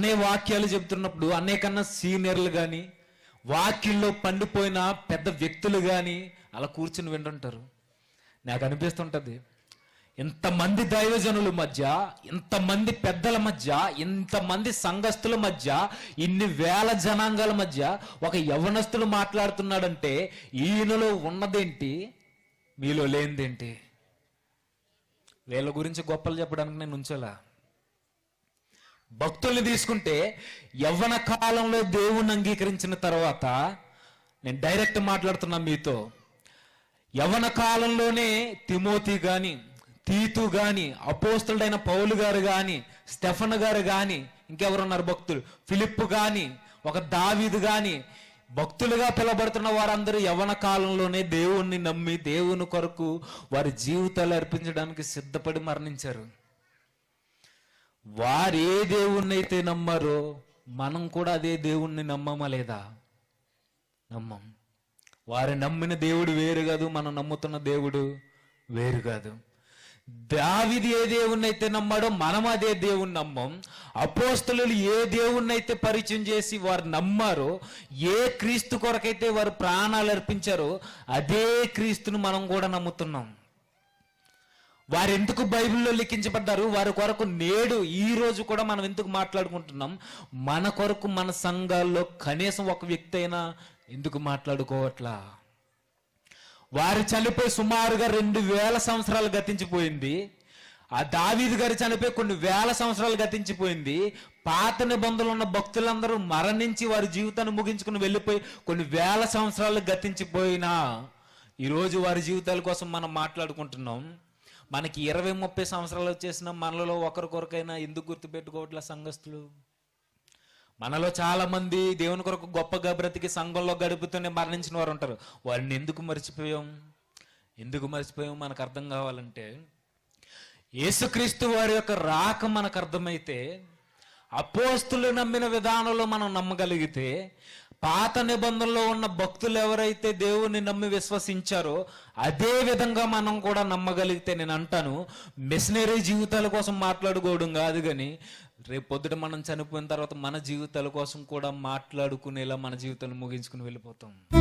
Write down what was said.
అనే వాక్యాలు చెబుతున్నప్పుడు అనేకన్నా సీనియర్లు కానీ వాక్యంలో పండిపోయిన పెద్ద వ్యక్తులు కానీ అలా కూర్చుని వింటుంటారు నాకు అనిపిస్తుంటుంది ఇంతమంది దైవజనుల మధ్య ఇంతమంది పెద్దల మధ్య ఇంతమంది సంఘస్థుల మధ్య ఇన్ని వేల జనాంగాల మధ్య ఒక యవనస్తులు మాట్లాడుతున్నాడంటే ఈయనలో ఉన్నదేంటి మీలో లేనిదేంటి వీళ్ళ గురించి గొప్పలు చెప్పడానికి నేను ఉంచలా భక్తుల్ని తీసుకుంటే యవ్వన కాలంలో దేవుణ్ణి అంగీకరించిన తర్వాత నేను డైరెక్ట్ మాట్లాడుతున్నా మీతో యవ్వన కాలంలోనే తిమోతి కానీ తీతు కానీ అపోస్తుడైన పౌలు గారు కానీ స్టెఫన్ గారు కానీ ఇంకెవరున్నారు భక్తులు ఫిలిప్ కానీ ఒక దావీదు కానీ భక్తులుగా పిలబడుతున్న వారందరూ యవన కాలంలోనే దేవుణ్ణి నమ్మి దేవుని కొరకు వారి జీవితాలు అర్పించడానికి సిద్ధపడి మరణించారు వారే దేవుణ్ణి అయితే నమ్మరో మనం కూడా అదే దేవుణ్ణి నమ్మమా లేదా నమ్మం వారు నమ్మిన దేవుడు వేరు కాదు మనం నమ్ముతున్న దేవుడు వేరు కాదు దావిది ఏ దేవుణ్ణి అయితే నమ్మాడో మనం అదే దేవుణ్ణి నమ్మం అపోస్తలు ఏ దేవుణ్ణి అయితే పరిచయం చేసి వారు నమ్మారో ఏ క్రీస్తు కొరకైతే వారు ప్రాణాలు అర్పించారో అదే క్రీస్తును మనం కూడా నమ్ముతున్నాం వారు ఎందుకు బైబిల్లో లిఖించబడ్డారు వారి కొరకు నేడు ఈ రోజు కూడా మనం ఎందుకు మాట్లాడుకుంటున్నాం మన కొరకు మన సంఘాల్లో కనీసం ఒక వ్యక్తి అయినా ఎందుకు మాట్లాడుకోవట్లా వారు చనిపోయి సుమారుగా రెండు వేల సంవత్సరాలు గతించిపోయింది ఆ దావీది గారు చనిపోయి కొన్ని వేల సంవత్సరాలు గతించిపోయింది పాత నిబంధనలు ఉన్న భక్తులందరూ మరణించి వారి జీవితాన్ని ముగించుకుని వెళ్ళిపోయి కొన్ని వేల సంవత్సరాలు గతించిపోయినా ఈరోజు వారి జీవితాల కోసం మనం మాట్లాడుకుంటున్నాం మనకి ఇరవై ముప్పై సంవత్సరాలు వచ్చేసిన మనలో ఒకరికొరకైనా ఎందుకు గుర్తుపెట్టుకోవట్లే సంఘస్థులు మనలో చాలా మంది దేవుని కొరకు గొప్పగా బ్రతికి సంఘంలో గడుపుతూనే మరణించిన వారు ఉంటారు వారిని ఎందుకు మర్చిపోయాం ఎందుకు మర్చిపోయాం మనకు అర్థం కావాలంటే యేసుక్రీస్తు వారి యొక్క రాక మనకు అర్థమైతే అపోస్తులు నమ్మిన విధానంలో మనం నమ్మగలిగితే పాత నిబంధనలో ఉన్న భక్తులు ఎవరైతే దేవుని నమ్మి విశ్వసించారో అదే విధంగా మనం కూడా నమ్మగలిగితే నేను అంటాను మిషనరీ జీవితాల కోసం మాట్లాడుకోవడం కాదు కానీ రేపు పొద్దుట మనం చనిపోయిన తర్వాత మన జీవితాల కోసం కూడా మాట్లాడుకునేలా మన జీవితాన్ని ముగించుకుని వెళ్ళిపోతాం